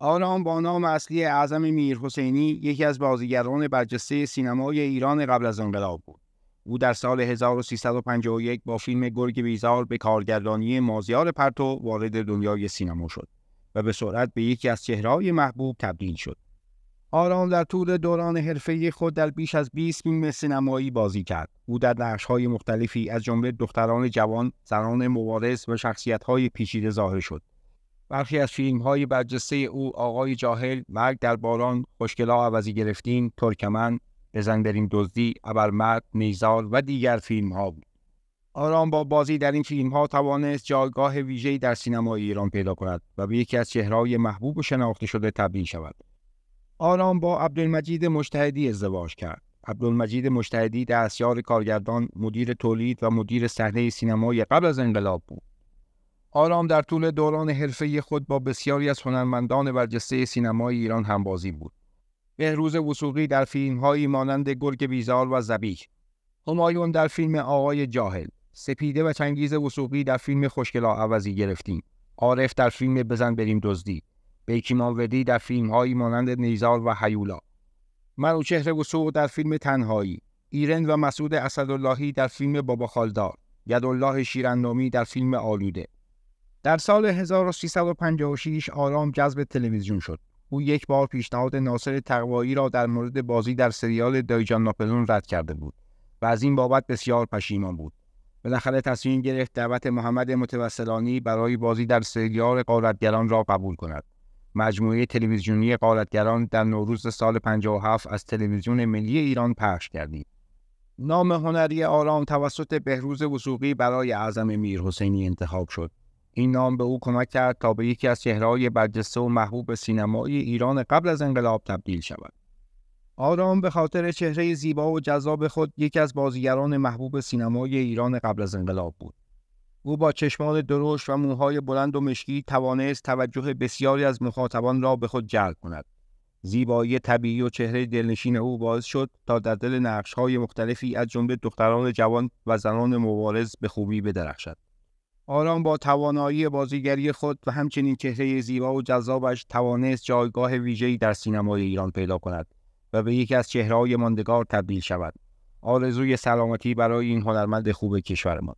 آرام با نام اصلی اعظم حسینی یکی از بازیگران برجسته سینمای ایران قبل از انقلاب بود او در سال 1351 با فیلم گرگ بیزار به کارگردانی مازیار پرتو وارد دنیای سینما شد و به سرعت به یکی از چهرهای محبوب تبدیل شد آرام در طول دوران حرفه خود در بیش از 20 فیلم سینمایی بازی کرد. او در نقش‌های مختلفی از جمله دختران جوان، زنان مبارز و شخصیت‌های پیچیده ظاهر شد. برخی از فیلم های برجسته او آقای جاهل، مرگ در باران، خوشگلا عوضی گرفتین، ترکمن، بزن بریم دزدی، ابرمرد، نیزار و دیگر فیلم ها بود. آرام با بازی در این فیلم ها توانست جایگاه ویژه‌ای در سینمای ایران پیدا کند و به یکی از چهره‌های محبوب و شناخته شده تبدیل شود. آرام با عبدالمجید مجتهدی ازدواج کرد. عبدالمجید مجتهدی دستیار کارگردان، مدیر تولید و مدیر صحنه سینمای قبل از انقلاب بود. آرام در طول دوران حرفه خود با بسیاری از هنرمندان برجسته سینمای ایران همبازی بود. بهروز وسوقی در فیلم هایی مانند گرگ بیزار و زبیح، همایون در فیلم آقای جاهل، سپیده و چنگیز وسوقی در فیلم خوشگلا عوضی گرفتیم، عارف در فیلم بزن بریم دزدی، بیکی ودی در فیلمهایی مانند نیزار و حیولا، چهره وسوق در فیلم تنهایی، ایرن و مسعود اسداللهی در فیلم بابا خالدار، یدالله شیرنامی در فیلم آلوده، در سال 1356 آرام جذب تلویزیون شد. او یک بار پیشنهاد ناصر تقوایی را در مورد بازی در سریال دایجان ناپلون رد کرده بود و از این بابت بسیار پشیمان بود. بالاخره تصمیم گرفت دعوت محمد متوسلانی برای بازی در سریال قارتگران را قبول کند. مجموعه تلویزیونی قارتگران در نوروز سال 57 از تلویزیون ملی ایران پخش گردید. نام هنری آرام توسط بهروز وسوقی برای اعظم میرحسینی انتخاب شد. این نام به او کمک کرد تا به یکی از چهرههای برجسته و محبوب سینمایی ایران قبل از انقلاب تبدیل شود آرام به خاطر چهره زیبا و جذاب خود یکی از بازیگران محبوب سینمای ایران قبل از انقلاب بود او با چشمان درشت و موهای بلند و مشکی توانست توجه بسیاری از مخاطبان را به خود جلب کند زیبایی طبیعی و چهره دلنشین او باعث شد تا در دل نقشهای مختلفی از جمله دختران جوان و زنان مبارز به خوبی بدرخشد آرام با توانایی بازیگری خود و همچنین چهره زیبا و جذابش توانست جایگاه ویژه‌ای در سینمای ایران پیدا کند و به یکی از چهره‌های ماندگار تبدیل شود. آرزوی سلامتی برای این هنرمند خوب کشورمان.